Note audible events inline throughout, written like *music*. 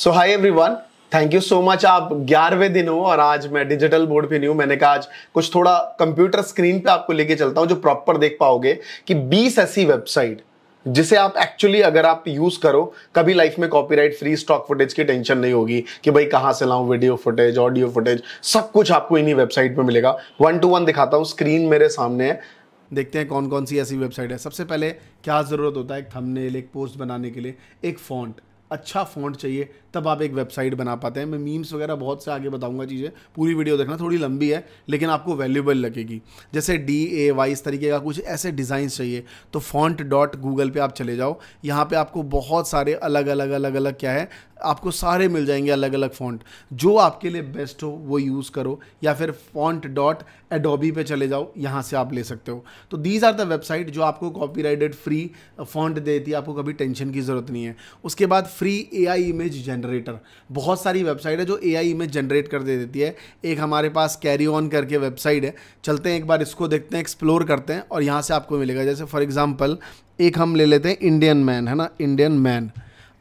so hi everyone thank you so much आप ग्यारहवें दिन हो और आज मैं डिजिटल बोर्ड पे नहीं हूँ मैंने कहा आज कुछ थोड़ा कंप्यूटर स्क्रीन पे आपको लेके चलता हूँ जो प्रॉपर देख पाओगे कि बीस ऐसी वेबसाइट जिसे आप एक्चुअली अगर आप यूज करो कभी लाइफ में कॉपीराइट फ्री स्टॉक फुटेज की टेंशन नहीं होगी कि भाई कहाँ से लाऊं वीडियो फुटेज ऑडियो फुटेज सब कुछ आपको इन्हीं वेबसाइट पर मिलेगा वन टू वन दिखाता हूँ स्क्रीन मेरे सामने है देखते हैं कौन कौन सी ऐसी वेबसाइट है सबसे पहले क्या ज़रूरत होता है एक थंबनेल एक पोस्ट बनाने के लिए एक फॉन्ट अच्छा फ़ॉन्ट चाहिए तब आप एक वेबसाइट बना पाते हैं मैं मीम्स वगैरह बहुत से आगे बताऊंगा चीज़ें पूरी वीडियो देखना थोड़ी लंबी है लेकिन आपको वैल्यूबल लगेगी जैसे डी ए वाई इस तरीके का कुछ ऐसे डिज़ाइन चाहिए तो फॉन्ट डॉट गूगल पर आप चले जाओ यहाँ पर आपको बहुत सारे अलग अलग अलग अलग क्या है आपको सारे मिल जाएंगे अलग अलग फ़ॉन्ट जो आपके लिए बेस्ट हो वो यूज़ करो या फिर फॉन्ट डॉट एडोबी पर चले जाओ यहाँ से आप ले सकते हो तो दीज आर द वेबसाइट जो आपको कॉपीराइटेड फ्री फॉन्ट देती है आपको कभी टेंशन की ज़रूरत नहीं है उसके बाद फ्री आई इमेज जनरेटर बहुत सारी वेबसाइट है जो आई इमेज जनरेट कर दे देती है एक हमारे पास कैरी ऑन करके वेबसाइट है चलते हैं एक बार इसको देखते हैं एक्सप्लोर करते हैं और यहाँ से आपको मिलेगा जैसे फॉर एग्ज़ाम्पल एक हम ले लेते हैं इंडियन मैन है ना इंडियन मैन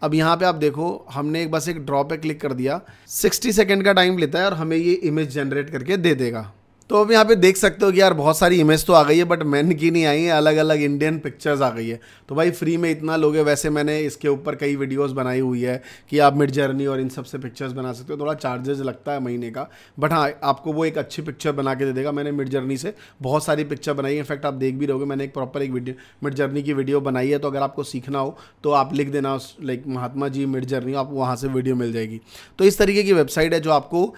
अब यहाँ पे आप देखो हमने एक बस एक ड्रॉ पे क्लिक कर दिया 60 सेकंड का टाइम लेता है और हमें ये इमेज जनरेट करके दे देगा तो अब यहाँ पे देख सकते हो कि यार बहुत सारी इमेज तो आ गई है बट मैन की नहीं आई है अलग अलग इंडियन पिक्चर्स आ गई है तो भाई फ्री में इतना लोगे वैसे मैंने इसके ऊपर कई वीडियोस बनाई हुई है कि आप मिड जर्नी और इन सब से पिक्चर्स बना सकते हो थोड़ा चार्जेस लगता है महीने का बट हाँ आपको वो एक अच्छी पिक्चर बना के दे देगा मैंने मिड जर्नी से बहुत सारी पिक्चर बनाई है इनफैक्ट आप देख भी रहोगे मैंने एक प्रॉपर एक वीडियो मिड जर्नी की वीडियो बनाई है तो अगर आपको सीखना हो तो आप लिख देना like Mahatma ji Midjourney आप वहाँ से वीडियो मिल जाएगी तो इस तरीके की वेबसाइट है जो आपको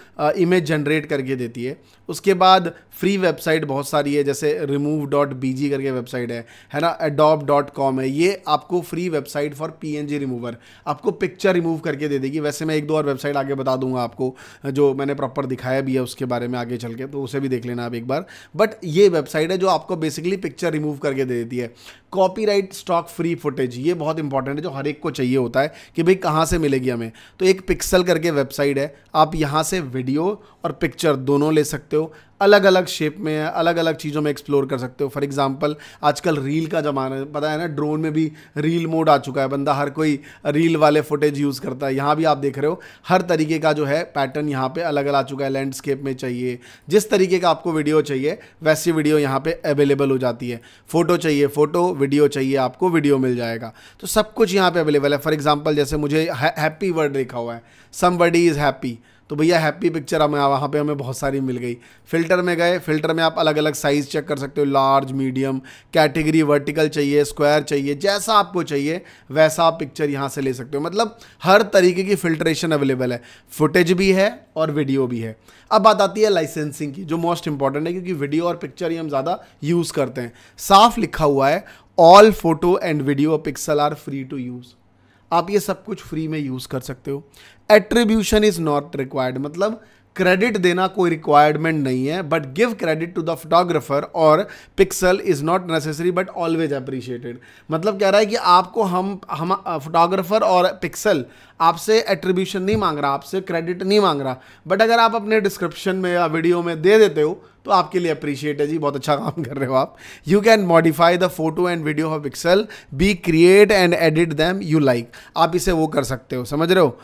इमेज जनरेट करके देती है उसके बाद बाद फ्री वेबसाइट बहुत सारी है जैसे रिमूव डॉट बी जी करके वेबसाइट है है ना एडॉप डॉट कॉम है ये आपको free website for P N G remover आपको पिक्चर रिमूव करके दे देगी वैसे मैं एक दो और वेबसाइट आगे बता दूंगा आपको जो मैंने प्रॉपर दिखाया भी है उसके बारे में आगे चल के तो उसे भी देख लेना आप एक बार बट ये वेबसाइट है जो आपको बेसिकली पिक्चर रिमूव करके दे देती है कॉपीराइट स्टॉक फ्री फुटेज ये बहुत इंपॉर्टेंट है जो हर एक को चाहिए होता है कि भाई कहाँ से मिलेगी हमें तो एक पिक्सल करके वेबसाइट है आप यहाँ से वीडियो और पिक्चर दोनों ले सकते हो अलग अलग शेप में है अलग अलग चीज़ों में एक्सप्लोर कर सकते हो फॉर एग्जांपल आजकल रील का ज़माना है पता है ना ड्रोन में भी रील मोड आ चुका है बंदा हर कोई रील वाले फुटेज यूज़ करता है यहाँ भी आप देख रहे हो हर तरीके का जो है पैटर्न यहाँ पे अलग अलग आ चुका है लैंडस्केप में चाहिए जिस तरीके का आपको वीडियो चाहिए वैसी वीडियो यहाँ पर अवेलेबल हो जाती है फ़ोटो चाहिए फ़ोटो वीडियो चाहिए आपको वीडियो मिल जाएगा तो सब कुछ यहाँ पे अवेलेबल है फॉर एग्जाम्पल जैसे मुझे हैप्पी वर्ड लिखा हुआ है सम वर्ड इज़ हैप्पी तो भैया हैप्पी पिक्चर हमें वहाँ पे हमें बहुत सारी मिल गई फिल्टर में गए फिल्टर में आप अलग अलग साइज़ चेक कर सकते हो लार्ज मीडियम कैटेगरी वर्टिकल चाहिए स्क्वायर चाहिए जैसा आपको चाहिए वैसा आप पिक्चर यहाँ से ले सकते हो मतलब हर तरीके की फिल्ट्रेशन अवेलेबल है फुटेज भी है और वीडियो भी है अब बात आती है लाइसेंसिंग की जो मोस्ट इंपॉर्टेंट है क्योंकि वीडियो और पिक्चर ही हम ज़्यादा यूज़ करते हैं साफ लिखा हुआ है all photo and video Pexels are free to use आप ये सब कुछ फ्री में यूज़ कर सकते हो एट्रीब्यूशन इज नॉट रिक्वायर्ड मतलब क्रेडिट देना कोई रिक्वायरमेंट नहीं है but give credit to the photographer और Pexels is not necessary but always appreciated मतलब कह रहा है कि आपको हम हम फोटोग्राफर और पिक्सल आपसे एट्रीब्यूशन नहीं मांग रहा आपसे क्रेडिट नहीं मांग रहा बट अगर आप अपने डिस्क्रिप्शन में या वीडियो में दे देते हो तो आपके लिए अप्रिशिएट है जी बहुत अच्छा काम कर रहे हो आप you can modify the photo and video of Pexels be create and edit them you like आप इसे वो कर सकते हो समझ रहे हो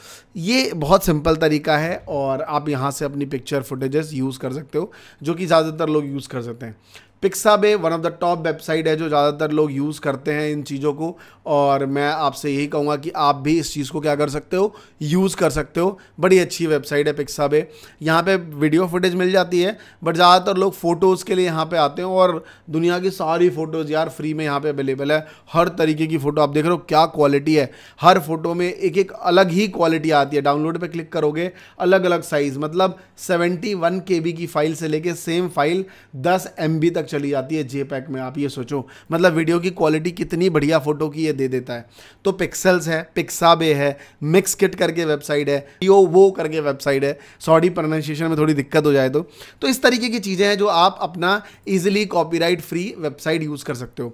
ये बहुत सिंपल तरीका है और आप यहाँ से अपनी पिक्चर फुटेजेस यूज़ कर सकते हो जो कि ज़्यादातर लोग यूज़ कर सकते हैं Pixabay one of the top website है जो ज़्यादातर लोग यूज़ करते हैं इन चीज़ों को और मैं आपसे यही कहूँगा कि आप भी इस चीज़ को क्या कर सकते हो यूज़ कर सकते हो बड़ी अच्छी वेबसाइट है पिक्साबे यहाँ पे वीडियो फुटेज मिल जाती है बट ज़्यादातर लोग फ़ोटोज़ के लिए यहाँ पे आते हैं और दुनिया की सारी फ़ोटोज़ यार फ्री में यहाँ पर अवेलेबल है हर तरीके की फ़ोटो आप देख रहे हो क्या क्वालिटी है हर फ़ोटो में एक एक अलग ही क्वालिटी आती है डाउनलोड पर क्लिक करोगे अलग अलग साइज़ मतलब सेवेंटी वन की फ़ाइल से लेके सेम फाइल दस एम तक चली जाती है जे पैक में आप ये सोचो मतलब वीडियो की क्वालिटी कितनी बढ़िया फ़ोटो की ये दे देता है तो पिक्सल्स है पिक्साबे है मिक्स किट करके वेबसाइट है यो वो करके वेबसाइट है सॉरी प्रोनाउंसिएशन में थोड़ी दिक्कत हो जाए तो तो इस तरीके की चीज़ें हैं जो आप अपना easily copyright free website use कर सकते हो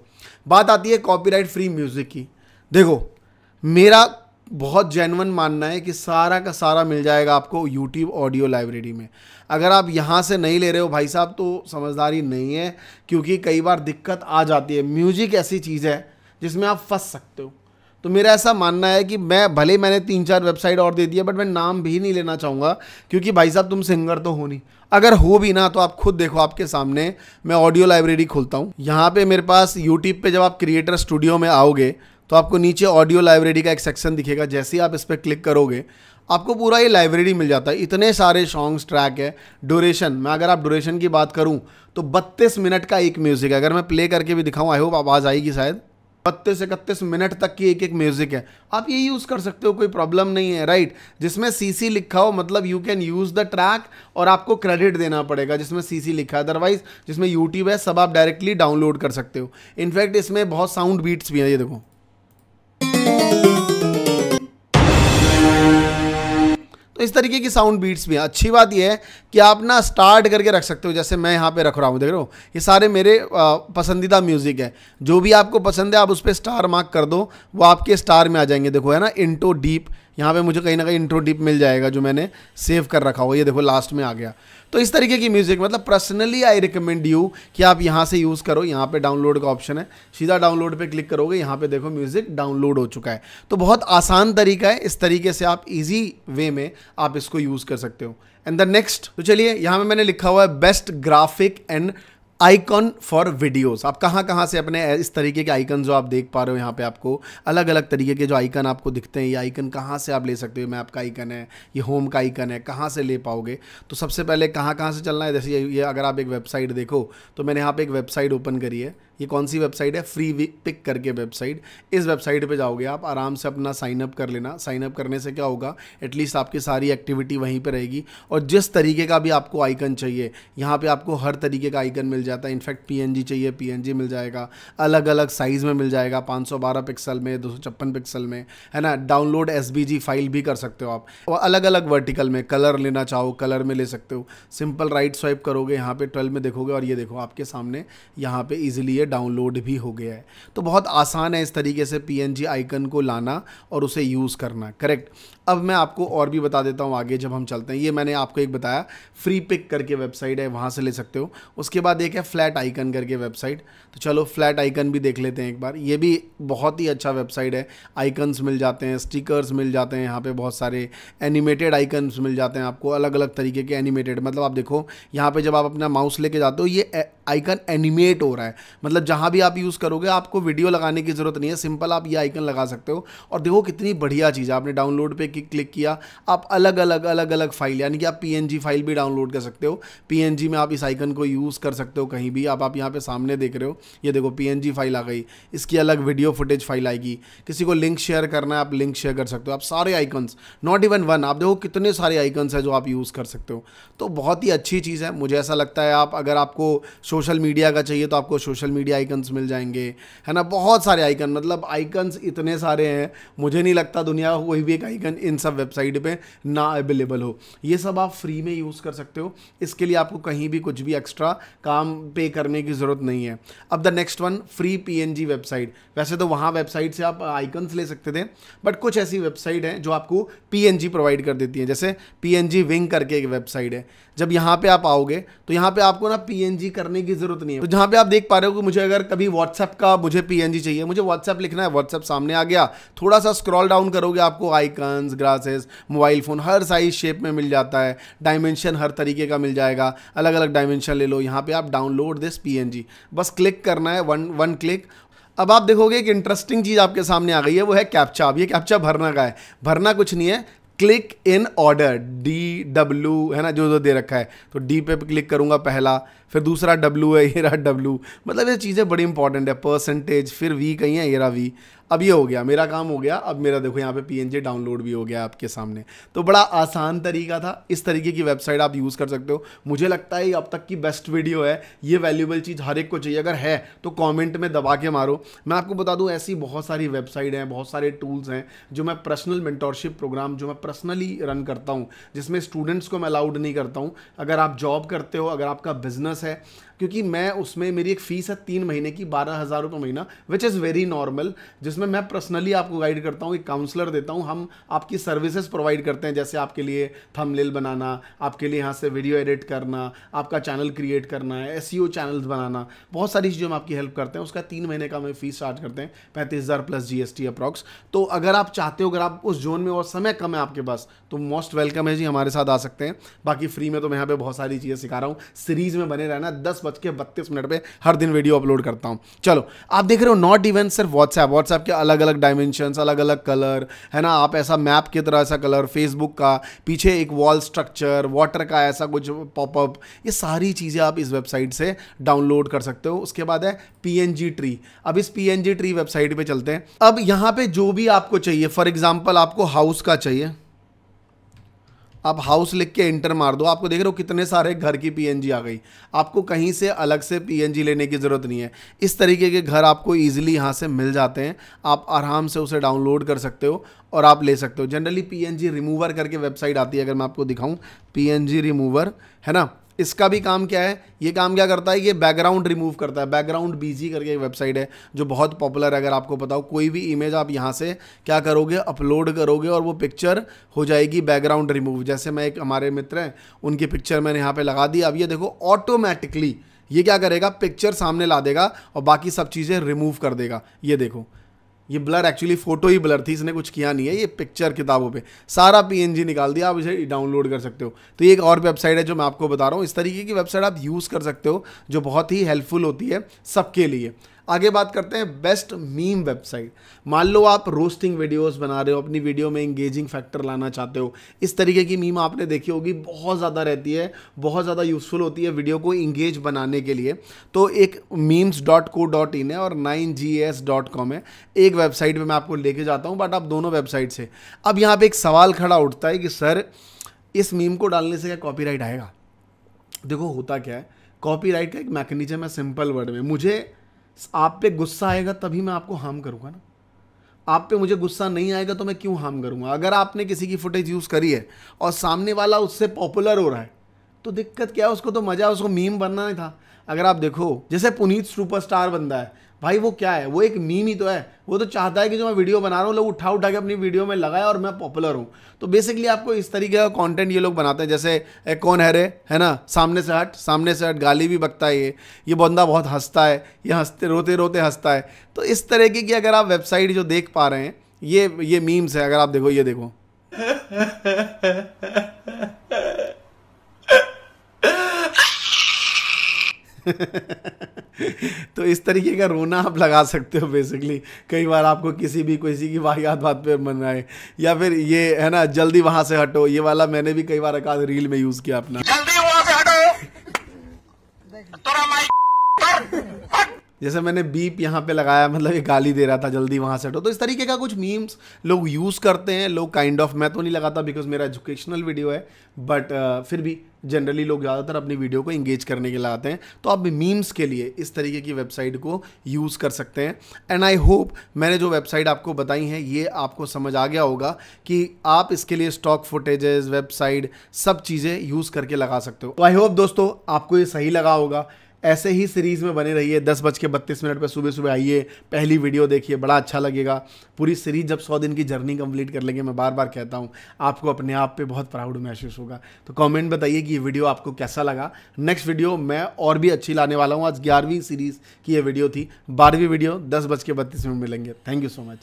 बात आती है कॉपी फ्री म्यूज़िक की देखो मेरा बहुत जैनवन मानना है कि सारा का सारा मिल जाएगा आपको यूट्यूब ऑडियो लाइब्रेरी में अगर आप यहाँ से नहीं ले रहे हो भाई साहब तो समझदारी नहीं है क्योंकि कई बार दिक्कत आ जाती है म्यूजिक ऐसी चीज़ है जिसमें आप फंस सकते हो तो मेरा ऐसा मानना है कि मैं भले मैंने तीन चार वेबसाइट और दे दिया बट मैं नाम भी नहीं लेना चाहूँगा क्योंकि भाई साहब तुम सिंगर तो हो नहीं अगर हो भी ना तो आप खुद देखो आपके सामने मैं ऑडियो लाइब्रेरी खोलता हूँ यहाँ पे मेरे पास यूट्यूब पे जब आप क्रिएटर स्टूडियो में आओगे तो आपको नीचे ऑडियो लाइब्रेरी का एक सेक्शन दिखेगा जैसे ही आप इस पर क्लिक करोगे आपको पूरा ये लाइब्रेरी मिल जाता है इतने सारे सॉन्ग्स ट्रैक है ड्यूरेशन मैं अगर आप ड्यूरेशन की बात करूँ तो बत्तीस मिनट का एक म्यूज़िक है अगर मैं प्ले करके भी दिखाऊँ आई होप आवाज़ आएगी शायद बत्तीस इकतीस मिनट तक की एक एक म्यूज़िक है आप ये यूज़ कर सकते हो कोई प्रॉब्लम नहीं है राइट जिसमें सीसी लिखा हो मतलब you can use the track और आपको क्रेडिट देना पड़ेगा जिसमें सीसी लिखा है अदरवाइज जिसमें यूट्यूब है सब आप डायरेक्टली डाउनलोड कर सकते हो इनफैक्ट इसमें बहुत साउंड बीट्स भी हैं ये देखो इस तरीके की साउंड बीट्स भी हैं अच्छी बात यह है कि आप ना स्टार्ट करके रख सकते हो जैसे मैं यहाँ पे रख रहा हूँ देख रहा हूँ ये सारे मेरे पसंदीदा म्यूज़िक है जो भी आपको पसंद है आप उस पर स्टार मार्क कर दो वो आपके स्टार में आ जाएंगे देखो है ना इंटो डीप यहाँ पे मुझे कहीं ना कहीं इंट्रो डिप मिल जाएगा जो मैंने सेव कर रखा हुआ ये देखो लास्ट में आ गया तो इस तरीके की म्यूज़िक मतलब पर्सनली आई रिकमेंड यू कि आप यहाँ से यूज़ करो यहाँ पे डाउनलोड का ऑप्शन है सीधा डाउनलोड पे क्लिक करोगे यहाँ पे देखो म्यूज़िक डाउनलोड हो चुका है तो बहुत आसान तरीका है इस तरीके से आप इजी वे में आप इसको यूज़ कर सकते हो एंड द नेक्स्ट तो चलिए यहाँ पर मैंने लिखा हुआ है best graphic and icon for videos आप कहाँ कहाँ से अपने इस तरीके के आइकन जो आप देख पा रहे हो यहाँ पे आपको अलग अलग तरीके के जो आइकन आपको दिखते हैं ये आइकन कहाँ से आप ले सकते हो मैप का आइकन है ये होम का आइकन है कहाँ से ले पाओगे तो सबसे पहले कहाँ कहाँ से चलना है जैसे ये, ये अगर आप एक वेबसाइट देखो तो मैंने यहाँ पर एक वेबसाइट ओपन करी है ये कौन सी वेबसाइट है फ्री पिक करके वेबसाइट इस वेबसाइट पे जाओगे आप आराम से अपना साइन अप कर लेना साइन अप करने से क्या होगा एटलीस्ट आपकी सारी एक्टिविटी वहीं पे रहेगी और जिस तरीके का भी आपको आइकन चाहिए यहाँ पे आपको हर तरीके का आइकन मिल जाता है इनफैक्ट पी चाहिए पी मिल जाएगा अलग अलग साइज़ में मिल जाएगा पाँच पिक्सल में दो पिक्सल में है ना डाउनलोड एस फाइल भी कर सकते हो आप और अलग अलग वर्टिकल में कलर लेना चाहो कलर में ले सकते हो सिंपल राइट स्वाइप करोगे यहाँ पे ट्वेल्व में देखोगे और ये देखो आपके सामने यहाँ पे इजीली ये डाउनलोड भी हो गया है तो बहुत आसान है इस तरीके से पी आइकन को लाना और उसे यूज़ करना करेक्ट अब मैं आपको और भी बता देता हूँ आगे जब हम चलते हैं ये मैंने आपको एक बताया फ्री पिक करके वेबसाइट है वहाँ से ले सकते हो उसके बाद एक है फ्लैट आइकन करके वेबसाइट तो चलो फ्लैट आइकन भी देख लेते हैं एक बार ये भी बहुत ही अच्छा वेबसाइट है आइकन्स मिल जाते हैं स्टिकर्स मिल जाते हैं यहाँ पर बहुत सारे एनिमेटेड आइकन्स मिल जाते हैं आपको अलग अलग तरीके के एनिमेटेड मतलब आप देखो यहाँ पर जब आप अपना माउस लेके जाते हो ये आइकन एनिमेट हो रहा है मतलब जहाँ भी आप यूज़ करोगे आपको वीडियो लगाने की ज़रूरत नहीं है सिंपल आप ये आइकन लगा सकते हो और देखो कितनी बढ़िया चीज़ है आपने डाउनलोड पर की क्लिक किया आप अलग अलग अलग अलग फाइल यानी कि आप पी फाइल भी डाउनलोड कर सकते हो पी में आप इस आइकन को यूज़ कर सकते हो कहीं भी आप आप यहाँ पे सामने देख रहे हो ये देखो पी फाइल आ गई इसकी अलग वीडियो फुटेज फाइल आएगी किसी को लिंक शेयर करना है आप लिंक शेयर कर सकते हो आप सारे आइकन्स नॉट इवन वन आप देखो कितने सारे आइकन्स हैं जो आप यूज़ कर सकते हो तो बहुत ही अच्छी चीज़ है मुझे ऐसा लगता है आप अगर आपको सोशल मीडिया का चाहिए तो आपको सोशल मीडिया आइकन्स मिल जाएंगे है ना बहुत सारे आइकन मतलब आइकन्स इतने सारे हैं मुझे नहीं लगता दुनिया कोई भी एक आइकन इन सब वेबसाइट पे ना अवेलेबल हो ये सब आप फ्री में यूज़ कर सकते हो इसके लिए आपको कहीं भी कुछ भी एक्स्ट्रा काम पे करने की ज़रूरत नहीं है अब the next one free P website वैसे तो वहाँ वेबसाइट से आप आइकन्स ले सकते थे बट कुछ ऐसी वेबसाइट हैं जो आपको पी प्रोवाइड कर देती हैं जैसे पी विंग करके एक वेबसाइट है जब यहाँ पे आप आओगे तो यहाँ पे आपको ना पी करने की जरूरत नहीं है तो जहाँ पे आप देख पा रहे हो कि मुझे अगर कभी व्हाट्सएप का मुझे पी चाहिए मुझे व्हाट्सएप लिखना है व्हाट्सएप सामने आ गया थोड़ा सा स्क्रॉल डाउन करोगे आपको आइकन्स ग्रासेस मोबाइल फ़ोन हर साइज शेप में मिल जाता है डायमेंशन हर तरीके का मिल जाएगा अलग अलग डायमेंशन ले लो यहाँ पर आप डाउनलोड दिस पी बस क्लिक करना है वन वन क्लिक अब आप देखोगे एक इंटरेस्टिंग चीज़ आपके सामने आ गई है वो है कैप्चा अब ये कैप्चा भरना का है भरना कुछ नहीं है click in order D W है ना जो जो दे रखा है तो डी पे क्लिक करूंगा पहला फिर दूसरा डब्ल्यू है ये रहा डब्लू मतलब ये चीज़ें बड़ी इंपॉर्टेंट है परसेंटेज फिर वी कहीं है ये रहा वी अब ये हो गया मेरा काम हो गया अब मेरा देखो यहाँ पे पी डाउनलोड भी हो गया आपके सामने तो बड़ा आसान तरीका था इस तरीके की वेबसाइट आप यूज़ कर सकते हो मुझे लगता है अब तक की बेस्ट वीडियो है ये वैल्यूबल चीज़ हर एक को चाहिए अगर है तो कॉमेंट में दबा के मारो मैं आपको बता दूँ ऐसी बहुत सारी वेबसाइट हैं बहुत सारे टूल्स हैं जो मैं पर्सनल मेंटोरशिप प्रोग्राम जो मैं पर्सनली रन करता हूँ जिसमें स्टूडेंट्स को मैं अलाउड नहीं करता हूँ अगर आप जॉब करते हो अगर आपका बिजनेस है क्योंकि मैं उसमें मेरी एक फ़ीस है तीन महीने की बारह हज़ार रुपये महीना विच इज़ वेरी नॉर्मल जिसमें मैं पर्सनली आपको गाइड करता हूँ एक काउंसलर देता हूँ हम आपकी सर्विसेज प्रोवाइड करते हैं जैसे आपके लिए थंबनेल बनाना आपके लिए यहाँ से वीडियो एडिट करना आपका चैनल क्रिएट करना है एस चैनल्स बनाना बहुत सारी चीज़ों में आपकी हेल्प करते हैं उसका तीन महीने का हमें फ़ीस चार्ज करते हैं पैंतीस हज़ार प्लस जीएसटी अप्रॉक्स तो अगर आप चाहते हो अगर आप उस जोन में और समय कम है आपके पास तो मोस्ट वेलकम है जी हमारे साथ आ सकते हैं बाकी फ्री में तो मैं यहाँ पे बहुत सारी चीज़ें सिखा रहा हूँ सीरीज़ में बने रहना दस बज के बत्तीस मिनट पर हर दिन वीडियो अपलोड करता हूँ चलो आप देख रहे हो नॉट इवन सिर्फ व्हाट्सएप व्हाट्सएप के अलग अलग डायमेंशन अलग अलग कलर है ना आप ऐसा मैप की तरह ऐसा कलर फेसबुक का पीछे एक वॉल स्ट्रक्चर वाटर का ऐसा कुछ पॉपअप ये सारी चीज़ें आप इस वेबसाइट से डाउनलोड कर सकते हो उसके बाद है पी ट्री अब इस पी ट्री वेबसाइट पर चलते हैं अब यहाँ पर जो भी आपको चाहिए फॉर एग्जाम्पल आपको हाउस का चाहिए आप हाउस लिख के इंटर मार दो आपको देख रहे हो कितने सारे घर की पीएनजी आ गई आपको कहीं से अलग से पीएनजी लेने की ज़रूरत नहीं है इस तरीके के घर आपको ईजिली यहाँ से मिल जाते हैं आप आराम से उसे डाउनलोड कर सकते हो और आप ले सकते हो जनरली पीएनजी रिमूवर करके वेबसाइट आती है अगर मैं आपको दिखाऊँ पी रिमूवर है ना इसका भी काम क्या है ये काम क्या करता है ये बैकग्राउंड रिमूव करता है बैकग्राउंड बीजी करके एक वेबसाइट है जो बहुत पॉपुलर है अगर आपको पता हो कोई भी इमेज आप यहाँ से क्या करोगे अपलोड करोगे और वो पिक्चर हो जाएगी बैकग्राउंड रिमूव जैसे मैं एक हमारे मित्र हैं उनकी पिक्चर मैंने यहाँ पर लगा दी अब ये देखो ऑटोमेटिकली ये क्या करेगा पिक्चर सामने ला देगा और बाकी सब चीज़ें रिमूव कर देगा ये देखो ये ब्लर एक्चुअली फ़ोटो ही ब्लर थी इसने कुछ किया नहीं है ये पिक्चर किताबों पे सारा पीएनजी निकाल दिया आप इसे डाउनलोड कर सकते हो तो ये एक और वेबसाइट है जो मैं आपको बता रहा हूँ इस तरीके की वेबसाइट आप यूज़ कर सकते हो जो बहुत ही हेल्पफुल होती है सबके लिए आगे बात करते हैं बेस्ट मीम वेबसाइट मान लो आप रोस्टिंग वीडियोस बना रहे हो अपनी वीडियो में इंगेजिंग फैक्टर लाना चाहते हो इस तरीके की मीम आपने देखी होगी बहुत ज़्यादा रहती है बहुत ज़्यादा यूज़फुल होती है वीडियो को इंगेज बनाने के लिए तो एक memes dot co dot in है और nine G S dot com है एक वेबसाइट पर मैं आपको लेके जाता हूँ बट आप दोनों वेबसाइट से अब यहाँ पर एक सवाल खड़ा उठता है कि सर इस मीम को डालने से क्या कॉपीराइट आएगा देखो होता क्या है कॉपीराइट का एक मैकेनिज्म है सिंपल वर्ड में मुझे आप पे गुस्सा आएगा तभी मैं आपको हार्म करूँगा ना आप पे मुझे गुस्सा नहीं आएगा तो मैं क्यों हार्म करूँगा अगर आपने किसी की फुटेज यूज़ करी है और सामने वाला उससे पॉपुलर हो रहा है तो दिक्कत क्या है उसको तो मज़ा उसको मीम बनना नहीं था अगर आप देखो जैसे पुनीत सुपरस्टार बनता है भाई वो क्या है वो एक मीम ही तो है वो तो चाहता है कि जो मैं वीडियो बना रहा हूँ लोग उठा उठा के अपनी वीडियो में लगाए और मैं पॉपुलर हूँ तो बेसिकली आपको इस तरीके का कंटेंट ये लोग बनाते हैं जैसे ए, कौन है रे है ना सामने से हट सामने से हट गाली भी बकता है ये ये बंदा बहुत हंसता है ये हंसते रोते रोते हंसता है तो इस तरीके की अगर आप वेबसाइट जो देख पा रहे हैं ये ये मीम्स है अगर आप देखो ये देखो *laughs* *laughs* तो इस तरीके का रोना आप लगा सकते हो बेसिकली कई बार आपको किसी भी किसी की वाहियात बात पे मन आए या फिर ये है ना जल्दी वहां से हटो ये वाला मैंने भी कई बार एक रील में यूज़ किया अपना जल्दी वहां से हटो *laughs* जैसे मैंने बीप यहाँ पे लगाया मतलब ये गाली दे रहा था जल्दी वहाँ से हटो तो इस तरीके का कुछ मीम्स लोग यूज़ करते हैं लोग काइंड ऑफ मैं तो नहीं लगाता बिकॉज मेरा एजुकेशनल वीडियो है बट uh, फिर भी जनरली लोग ज़्यादातर अपनी वीडियो को इंगेज करने के लिए आते हैं तो आप मीम्स के लिए इस तरीके की वेबसाइट को यूज़ कर सकते हैं एंड आई होप मैंने जो वेबसाइट आपको बताई है ये आपको समझ आ गया होगा कि आप इसके लिए स्टॉक फुटेजेस वेबसाइट सब चीज़ें यूज़ करके लगा सकते हो तो आई होप दोस्तों आपको ये सही लगा होगा ऐसे ही सीरीज़ में बने रहिए दस बज के बत्तीस मिनट पर सुबह सुबह आइए पहली वीडियो देखिए बड़ा अच्छा लगेगा पूरी सीरीज़ जब सौ दिन की जर्नी कंप्लीट कर लेंगे मैं बार बार कहता हूँ आपको अपने आप पे बहुत प्राउड महसूस होगा तो कमेंट बताइए कि ये वीडियो आपको कैसा लगा नेक्स्ट वीडियो मैं और भी अच्छी लाने वाला हूँ आज ग्यारहवीं सीरीज़ की ये वीडियो थी बारहवीं वीडियो दस बज के बत्तीस मिनट मिलेंगे थैंक यू सो मच